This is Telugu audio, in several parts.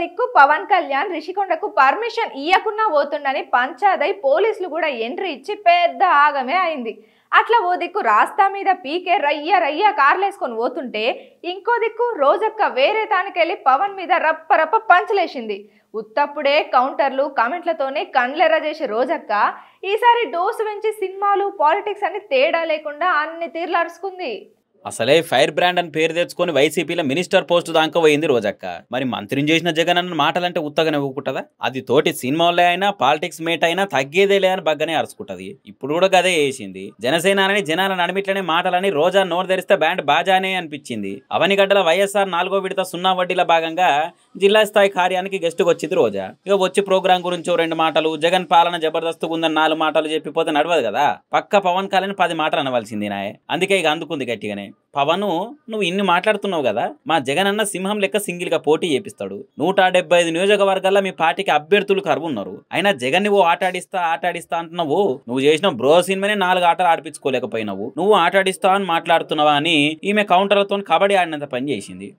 దిక్కు పవన్ కళ్యాణ్ రిషికొండకు పర్మిషన్ ఇవ్వకుండా పోతుండని పంచాదై పోలీసులు కూడా ఎంట్రీ ఇచ్చి పెద్ద ఆగమే అయింది అట్లా ఓ దిక్కు రాస్తా మీద పీకే రయ్య రయ్య కార్లేసుకొని పోతుంటే ఇంకో దిక్కు రోజక్క వేరే తానికెళ్ళి పవన్ మీద రప్ప రప్ప పంచలేసింది ఉత్తప్పుడే కౌంటర్లు కామెంట్లతోనే కండ్లెర్ర చేసే రోజక్క ఈసారి డోసు పెంచి సినిమాలు పాలిటిక్స్ అని తేడా లేకుండా అన్ని అరుచుకుంది అసలే ఫైర్ బ్రాండ్ అని పేరు తెచ్చుకొని వైసీపీలో మినిస్టర్ పోస్ట్ దాకా పోయింది రోజక్క మరి మంత్రిని చేసిన జగన్ అన్న మాటలంటే ఉత్తగా ఊకుంటుందా అది తోటి సినిమాలే అయినా పాలిటిక్స్ మేట్ అయినా తగ్గేదేలే అని బగ్గనే అరుచుకుంటది ఇప్పుడు కూడా గదే వేసింది జనసేన అని జనాల నడిమిట్లనే మాటలని రోజా నోరు ధరిస్తే బ్యాండ్ బాజానే అనిపించింది అవనిగడ్డల వైఎస్ఆర్ నాలుగో విడత సున్నా వడ్డీల భాగంగా జిల్లా స్థాయి కార్యానికి కు వచ్చింది రోజా ఇక వచ్చి ప్రోగ్రాం గురించి రెండు మాటలు జగన్ పాలన జబర్దస్త్ ఉందని నాలుగు మాటలు చెప్పిపోతే నడవదు కదా పక్క పవన్ కళ్యాణ్ పది మాటలు అనవలసింది నాయ అందుకే ఇక అందుకుంది గట్టిగానే పవన్ నువ్వు ఇన్ని మాట్లాడుతున్నావు కదా మా జగన్ అన్న సింహం లెక్క సింగిల్ గా పోటీ చేపిస్తాడు నూట డెబ్బై ఐదు నియోజకవర్గాల్లో మీ పార్టీకి అభ్యర్థులు కరువున్నారు అయినా జగన్ ని ఓ ఆటాడిస్తా ఆటాడిస్తా అంటున్నావు నువ్వు చేసిన బ్రో సినిమానే నాలుగు ఆటలు ఆడిపించుకోలేకపోయినావు నువ్వు ఆటాడిస్తా అని మాట్లాడుతున్నావా అని ఈమె కౌంటర్లతో కబడ్డీ ఆడినంత పని చేసింది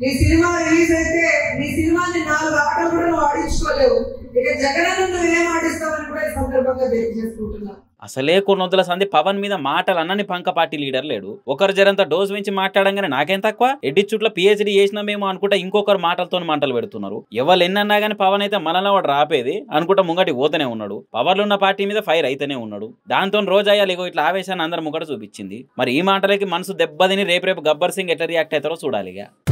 నీ సినిమా రిలీజ్ అయితే నీ సినిమాని నాలుగు ఆటలు కూడా నువ్వు ఆడించుకోలేవు ఇక జగన్ నువ్వు ఏం ఆడిస్తావని కూడా ఈ సందర్భంగా తెలియజేసుకుంటున్నా అసలే కొన్ని వందల సంది పవన్ మీద మాటలు అన్నని పంక పార్టీ లీడర్ లేడు ఒకరు జరంత డోస్ నుంచి మాట్లాడంగానే నాకేం తక్కువ ఎడ్డిచ్చుట్ల పిహెచ్డి చేసినామేమో అనుకుంటా ఇంకొకరు మాటలతో మాటలు పెడుతున్నారు ఎవరు ఎన్నన్నా కానీ పవన్ అయితే మనలో వాడు రాపేది అనుకుంటా ముంగటి ఓతనే ఉన్నాడు పవర్లు ఉన్న పార్టీ మీద ఫైర్ అయితేనే ఉన్నాడు దాంతో రోజాయాలు ఇగో ఇట్లా ఆవేశాన్ని అందరి ముంగట చూపించింది మరి ఈ మాటలకి మనసు దెబ్బతిని రేపు రేపు గబ్బర్ సింగ్ ఎట్లా రియాక్ట్ అవుతారో చూడాలిగా